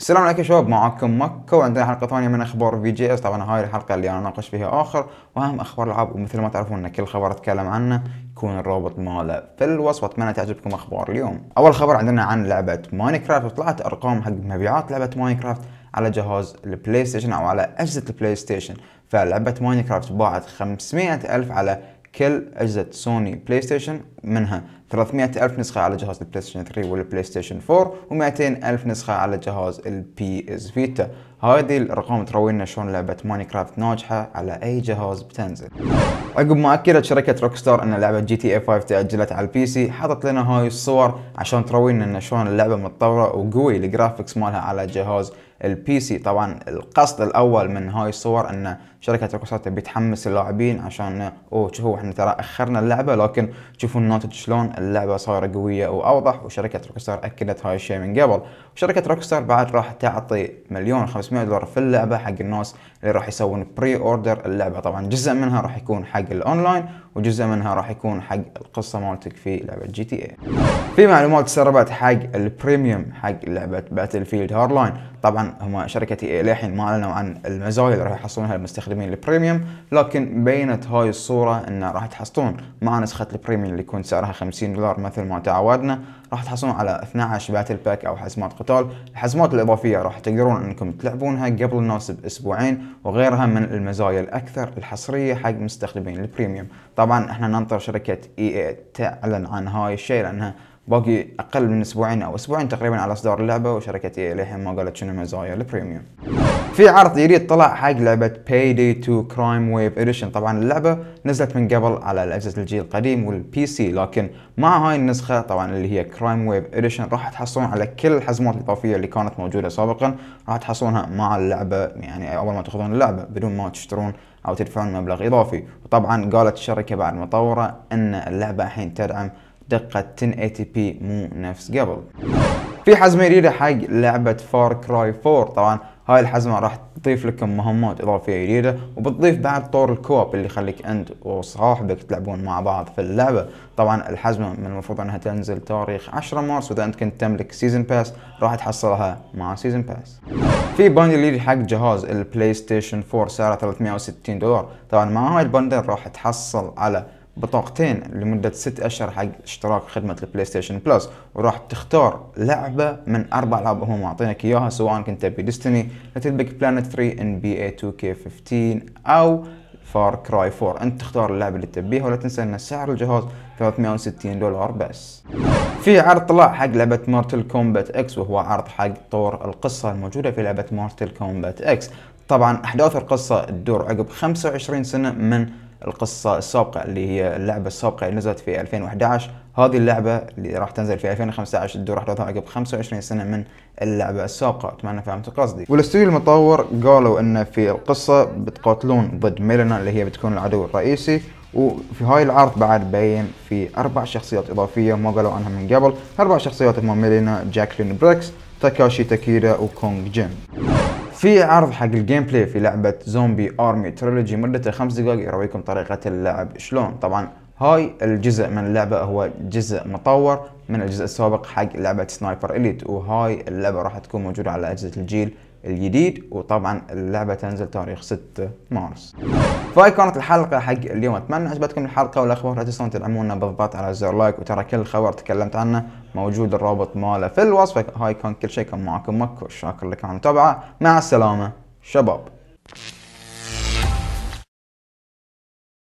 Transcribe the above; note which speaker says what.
Speaker 1: السلام عليكم شباب معاكم مكة وعندنا حلقة ثانية من أخبار في جي اس طبعا هاي الحلقة اللي أنا أناقش فيها آخر وأهم أخبار الألعاب ومثل ما تعرفون أن كل خبر أتكلم عنه يكون الرابط ماله في الوصف واتمنى تعجبكم أخبار اليوم أول خبر عندنا عن لعبة ماينكرافت وطلعت أرقام حق مبيعات لعبة ماينكرافت على جهاز البلاي ستيشن أو على أجهزة البلاي ستيشن فلعبة ماينكرافت باعت 500 ألف على كل أجهزة سوني بلاي ستيشن منها 300 ألف نسخة على جهاز البلاي ستيشن 3 والبلاي ستيشن 4 و200 ألف نسخة على جهاز البي اس فيتا هذه الأرقام تروينا شلون لعبة ماينكرافت ناجحة على أي جهاز بتنزل عقب ما أكدت شركة روكستار أن لعبة جي تي اي 5 تأجلت على البي سي حطت لنا هاي الصور عشان تروينا ان شلون اللعبة متطورة وقوي الجرافيكس مالها على جهاز البي سي طبعا القصد الاول من هاي الصور ان شركه روكستار تبي تحمس اللاعبين عشان اوه شوفوا احنا ترى اخرنا اللعبه لكن شوفوا الناس مناطق شلون اللعبه صايره قويه واوضح وشركه روكستار اكدت هاي الشيء من قبل وشركه روكستار بعد راح تعطي مليون و 500 دولار في اللعبه حق الناس اللي راح يسوون بري اوردر اللعبه طبعا جزء منها راح يكون حق الاونلاين وجزء منها راح يكون حق القصه مالتك في لعبه جي تي اي في معلومات تسربت حق البريميوم حق لعبه باتل فيلد هارلاين طبعا هم شركه اي للحين ما اعلنوا عن المزايا اللي راح يحصلونها المستخدمين البريميوم لكن بينت هاي الصوره انه راح تحصلون مع نسخه البريميوم اللي يكون يكون سعرها 50 دولار مثل ما تعودنا راح تحصلون على 12 باتل باك او حزمات قتال الحزمات الاضافيه راح تقدرون انكم تلعبونها قبل الناس باسبوعين وغيرها من المزايا الاكثر الحصريه حق مستخدمين البريميوم طبعا احنا ننطر شركه اي اي تعلن عن هاي الشيء لانها باقي اقل من اسبوعين او اسبوعين تقريبا على اصدار اللعبه وشركه اي للحين ما قالت شنو مزايا البريميوم في عرض جديد طلع حق لعبة Payday 2 Crime Wave Edition طبعا اللعبة نزلت من قبل على أجهزة الجيل القديم والبي سي لكن مع هاي النسخة طبعا اللي هي Crime Wave Edition راح تحصلون على كل الحزمات الإضافية اللي كانت موجودة سابقا راح تحصلونها مع اللعبة يعني أول ما تاخذون اللعبة بدون ما تشترون أو تدفعون مبلغ إضافي وطبعا قالت الشركة بعد مطورة أن اللعبة الحين تدعم دقة 1080p مو نفس قبل في حزمه جديده حق لعبه فار كراي 4 طبعا هاي الحزمه راح تضيف لكم مهمات اضافيه جديده وبتضيف بعد طور الكوب اللي يخليك انت وصاحبك تلعبون مع بعض في اللعبه طبعا الحزمه من المفروض انها تنزل تاريخ 10 مارس واذا انت كنت تملك سيزون باس راح تحصلها مع سيزون باس في بندل جديد حق جهاز البلاي ستيشن 4 سعره 360 دولار طبعا مع هاي البندل راح تحصل على بطاقتين لمدة ست أشهر حق اشتراك خدمة البلاي ستيشن بلس وراح تختار لعبة من أربع ألعاب هم معطينك إياها سواء كنت تبي ديستني ليتل بيج بلانت 3 ان بي اي 2 كي 15 أو فار كراي 4 انت تختار اللعبه اللي تبيها ولا تنسى ان سعر الجهاز 360 دولار بس في عرض طلع حق لعبه مارتل كومبات اكس وهو عرض حق طور القصه الموجوده في لعبه مارتل كومبات اكس طبعا احداث القصه تدور عقب 25 سنه من القصة السابقة اللي هي اللعبة السابقة اللي نزلت في 2011 هذه اللعبة اللي راح تنزل في 2015 تدور أحداثها عقب 25 سنة من اللعبة السابقة أتمنى فهمت قصدي والاستوديو المطور قالوا أن في القصة بتقاتلون ضد ميلنا اللي هي بتكون العدو الرئيسي وفي هاي العرض بعد بين في اربع شخصيات اضافيه ما قالوا عنها من قبل اربع شخصيات هم ميلينا جاكلين بريكس تاكاشي تاكيدا وكونغ جيم في عرض حق الجيم بلاي في لعبه زومبي ارمي تريلوجي مدته خمس دقائق يرويكم طريقه اللعب شلون طبعا هاي الجزء من اللعبه هو جزء مطور من الجزء السابق حق لعبه سنايبر اليت وهاي اللعبه راح تكون موجوده على اجهزه الجيل الجديد وطبعا اللعبه تنزل تاريخ 6 مارس فهاي كانت الحلقة حق اليوم أتمنى عجبتكم الحلقة والأخبار لا تنسون تدعمونا بالضغط على زر لايك وترى كل خبر تكلمت عنه موجود الرابط ماله في الوصف هاي كان كل شيء كان معكم مكو شاكر لكم المتابعة مع السلامة شباب